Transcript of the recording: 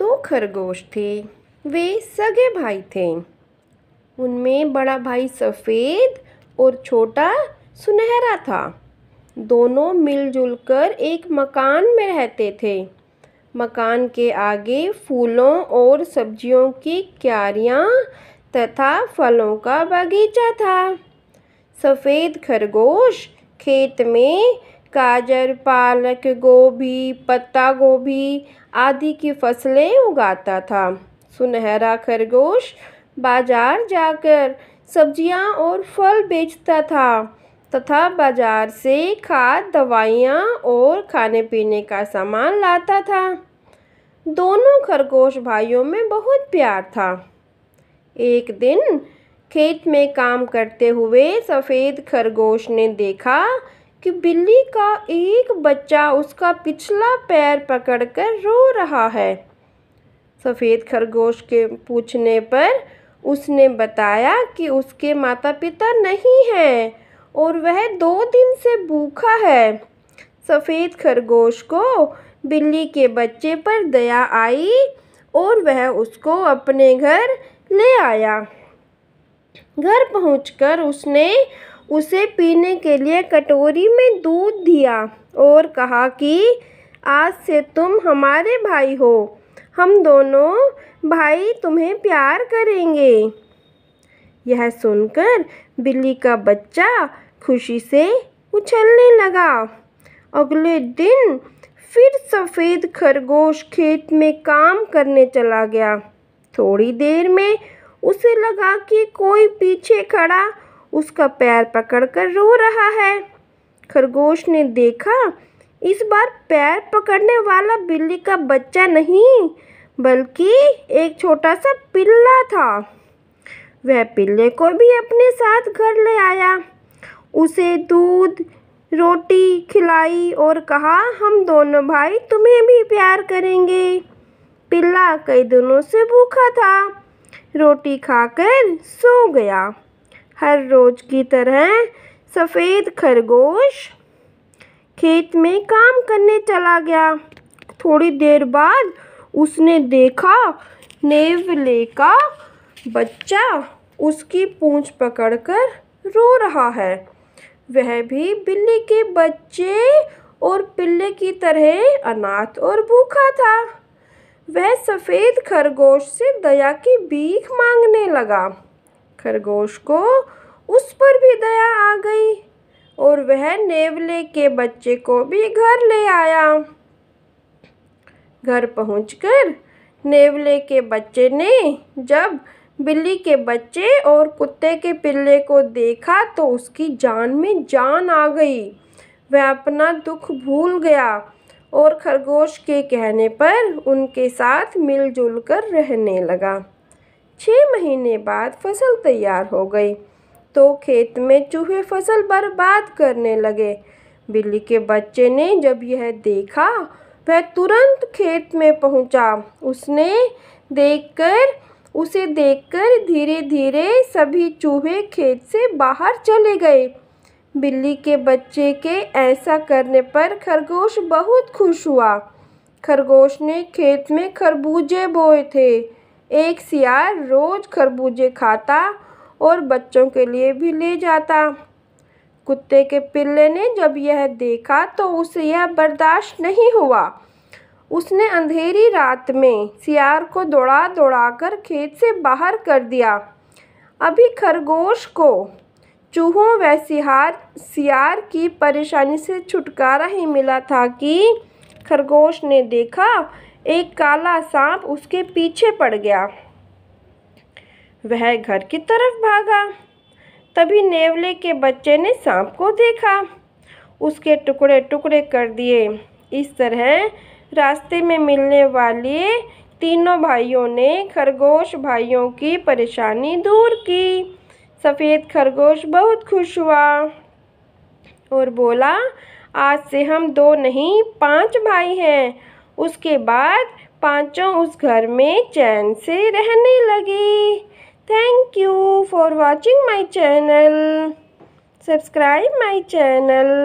दो खरगोश थे वे सगे भाई थे उनमें बड़ा भाई सफ़ेद और छोटा सुनहरा था दोनों मिलजुल कर एक मकान में रहते थे मकान के आगे फूलों और सब्जियों की क्यारियाँ तथा फलों का बगीचा था सफ़ेद खरगोश खेत में गाजर पालक गोभी पत्ता गोभी आदि की फसलें उगाता था सुनहरा खरगोश बाजार जाकर सब्जियां और फल बेचता था तथा बाजार से खाद दवाइयाँ और खाने पीने का सामान लाता था दोनों खरगोश भाइयों में बहुत प्यार था एक दिन खेत में काम करते हुए सफ़ेद खरगोश ने देखा कि बिल्ली का एक बच्चा उसका पिछला पैर पकड़कर रो रहा है सफ़ेद खरगोश के पूछने पर उसने बताया कि उसके माता पिता नहीं हैं और वह दो दिन से भूखा है सफ़ेद खरगोश को बिल्ली के बच्चे पर दया आई और वह उसको अपने घर ले आया घर पहुंचकर उसने उसे पीने के लिए कटोरी में दूध दिया और कहा कि आज से तुम हमारे भाई हो हम दोनों भाई तुम्हें प्यार करेंगे यह सुनकर बिल्ली का बच्चा खुशी से उछलने लगा अगले दिन फिर सफ़ेद खरगोश खेत में काम करने चला गया थोड़ी देर में उसे लगा कि कोई पीछे खड़ा उसका पैर पकड़कर रो रहा है खरगोश ने देखा इस बार पैर पकड़ने वाला बिल्ली का बच्चा नहीं बल्कि एक छोटा सा पिल्ला था वह पिल्ले को भी अपने साथ घर ले आया उसे दूध रोटी खिलाई और कहा हम दोनों भाई तुम्हें भी प्यार करेंगे पिल्ला कई दिनों से भूखा था रोटी खाकर सो गया हर रोज की तरह सफ़ेद खरगोश खेत में काम करने चला गया थोड़ी देर बाद उसने देखा नेवले का बच्चा उसकी पूंछ पकड़कर रो रहा है वह भी बिल्ली के बच्चे और पिल्ले की तरह अनाथ और भूखा था वह सफ़ेद खरगोश से दया की भीख मांगने लगा खरगोश को उस पर भी दया आ गई और वह नेवले के बच्चे को भी घर ले आया घर पहुंचकर नेवले के बच्चे ने जब बिल्ली के बच्चे और कुत्ते के पिल्ले को देखा तो उसकी जान में जान आ गई वह अपना दुख भूल गया और खरगोश के कहने पर उनके साथ मिलजुल कर रहने लगा छः महीने बाद फसल तैयार हो गई तो खेत में चूहे फसल बर्बाद करने लगे बिल्ली के बच्चे ने जब यह देखा वह तुरंत खेत में पहुंचा उसने देखकर उसे देखकर धीरे धीरे सभी चूहे खेत से बाहर चले गए बिल्ली के बच्चे के ऐसा करने पर खरगोश बहुत खुश हुआ खरगोश ने खेत में खरबूजे बोए थे एक सियार रोज़ खरबूजे खाता और बच्चों के लिए भी ले जाता कुत्ते के पिल्ले ने जब यह देखा तो उसे यह बर्दाश्त नहीं हुआ उसने अंधेरी रात में सियार को दौड़ा दौड़ा कर खेत से बाहर कर दिया अभी खरगोश को चूहों व सिहार सियार की परेशानी से छुटकारा ही मिला था कि खरगोश ने देखा एक काला सांप उसके पीछे पड़ गया वह घर की तरफ भागा तभी नेवले के बच्चे ने सांप को देखा उसके टुकड़े टुकड़े कर दिए इस तरह रास्ते में मिलने वाले तीनों भाइयों ने खरगोश भाइयों की परेशानी दूर की सफ़ेद खरगोश बहुत खुश हुआ और बोला आज से हम दो नहीं पांच भाई हैं उसके बाद पांचों उस घर में चैन से रहने लगे thank you for watching my channel subscribe my channel